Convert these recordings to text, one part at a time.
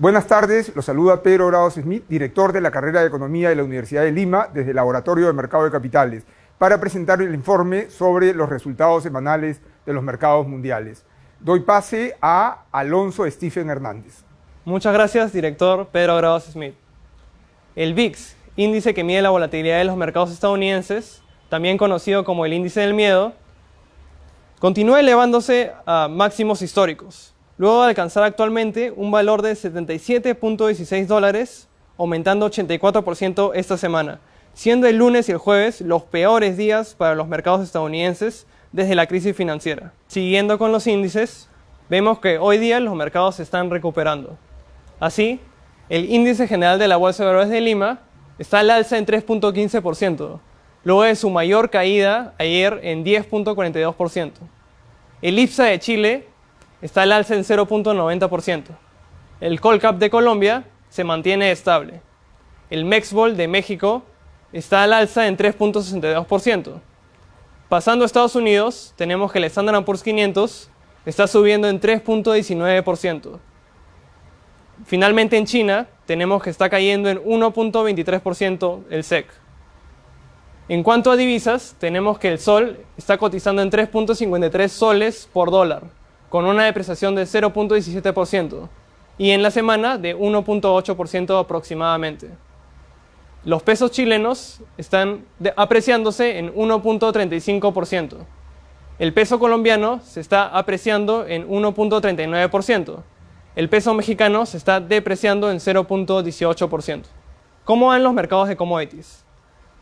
Buenas tardes, los saluda Pedro Grados Smith, director de la carrera de Economía de la Universidad de Lima desde el Laboratorio de Mercado de Capitales, para presentar el informe sobre los resultados semanales de los mercados mundiales. Doy pase a Alonso Stephen Hernández. Muchas gracias, director Pedro Grados Smith. El VIX, índice que mide la volatilidad de los mercados estadounidenses, también conocido como el índice del miedo, continúa elevándose a máximos históricos luego de alcanzar actualmente un valor de 77.16 dólares, aumentando 84% esta semana, siendo el lunes y el jueves los peores días para los mercados estadounidenses desde la crisis financiera. Siguiendo con los índices, vemos que hoy día los mercados se están recuperando. Así, el índice general de la Bolsa de Valores de Lima está al alza en 3.15%, luego de su mayor caída ayer en 10.42%. El IPSA de Chile está al alza en 0.90%. El Colcap de Colombia se mantiene estable. El Mexbol de México está al alza en 3.62%. Pasando a Estados Unidos, tenemos que el Standard Poor's 500 está subiendo en 3.19%. Finalmente en China, tenemos que está cayendo en 1.23% el SEC. En cuanto a divisas, tenemos que el sol está cotizando en 3.53 soles por dólar con una depreciación de 0.17% y en la semana de 1.8% aproximadamente. Los pesos chilenos están apreciándose en 1.35%. El peso colombiano se está apreciando en 1.39%. El peso mexicano se está depreciando en 0.18%. ¿Cómo van los mercados de commodities?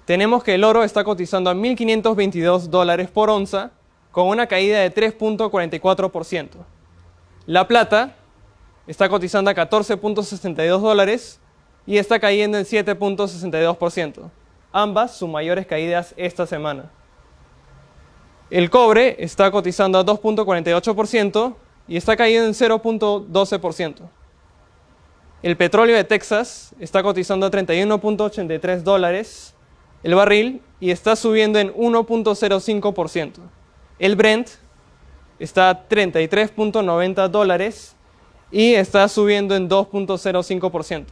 Tenemos que el oro está cotizando a 1.522 dólares por onza con una caída de 3.44%. La plata está cotizando a 14.62 dólares y está cayendo en 7.62%, ambas sus mayores caídas esta semana. El cobre está cotizando a 2.48% y está cayendo en 0.12%. El petróleo de Texas está cotizando a 31.83 dólares el barril y está subiendo en 1.05%. El Brent está a 33.90 dólares y está subiendo en 2.05%.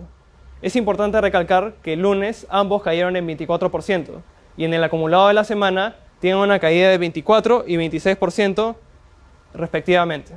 Es importante recalcar que el lunes ambos cayeron en 24% y en el acumulado de la semana tienen una caída de 24 y 26% respectivamente.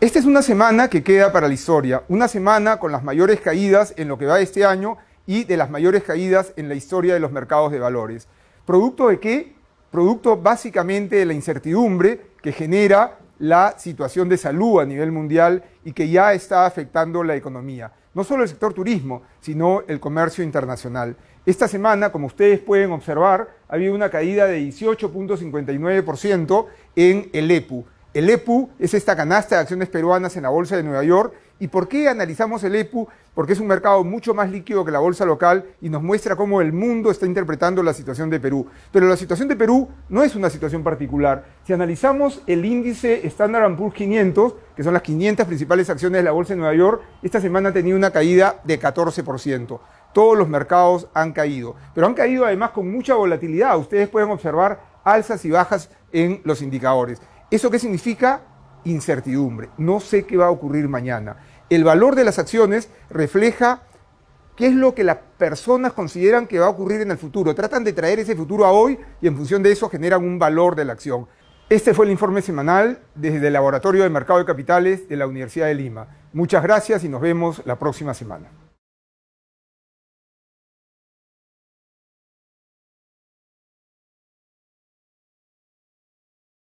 Esta es una semana que queda para la historia, una semana con las mayores caídas en lo que va este año y de las mayores caídas en la historia de los mercados de valores. ¿Producto de qué? producto básicamente de la incertidumbre que genera la situación de salud a nivel mundial y que ya está afectando la economía, no solo el sector turismo, sino el comercio internacional. Esta semana, como ustedes pueden observar, ha habido una caída de 18.59% en el EPU. El EPU es esta canasta de acciones peruanas en la Bolsa de Nueva York. ¿Y por qué analizamos el EPU? Porque es un mercado mucho más líquido que la bolsa local y nos muestra cómo el mundo está interpretando la situación de Perú. Pero la situación de Perú no es una situación particular. Si analizamos el índice Standard Poor's 500, que son las 500 principales acciones de la Bolsa de Nueva York, esta semana ha tenido una caída de 14% todos los mercados han caído, pero han caído además con mucha volatilidad. Ustedes pueden observar alzas y bajas en los indicadores. ¿Eso qué significa? Incertidumbre. No sé qué va a ocurrir mañana. El valor de las acciones refleja qué es lo que las personas consideran que va a ocurrir en el futuro. Tratan de traer ese futuro a hoy y en función de eso generan un valor de la acción. Este fue el informe semanal desde el Laboratorio de Mercado de Capitales de la Universidad de Lima. Muchas gracias y nos vemos la próxima semana.